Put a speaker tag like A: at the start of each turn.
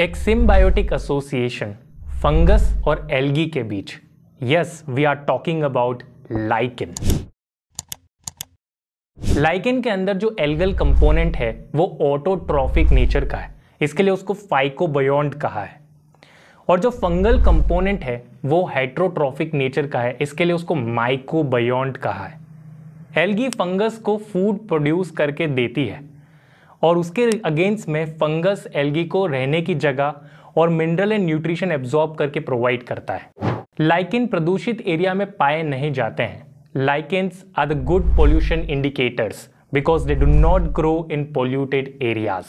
A: एक symbiotic association fungus और algae के बीच yes we are talking about lichen lichen के अंदर जो एल्गल कंपोनेंट है वो ऑटोट्रॉफिक नेचर का है इसके लिए उसको फाइकोबयोन्ड कहा है और जो फंगल कंपोनेंट है वो हाइट्रोट्रॉफिक नेचर का है इसके लिए उसको माइकोबयोन्ड कहा है एल्गी फंगस को फूड प्रोड्यूस करके देती है और उसके अगेंस्ट में फंगस एल्गी को रहने की जगह और मिनरल एंड न्यूट्रिशन एब्जॉर्ब करके प्रोवाइड करता है लाइकिन प्रदूषित एरिया में पाए नहीं जाते हैं lichens are the good pollution indicators because they do not grow in polluted areas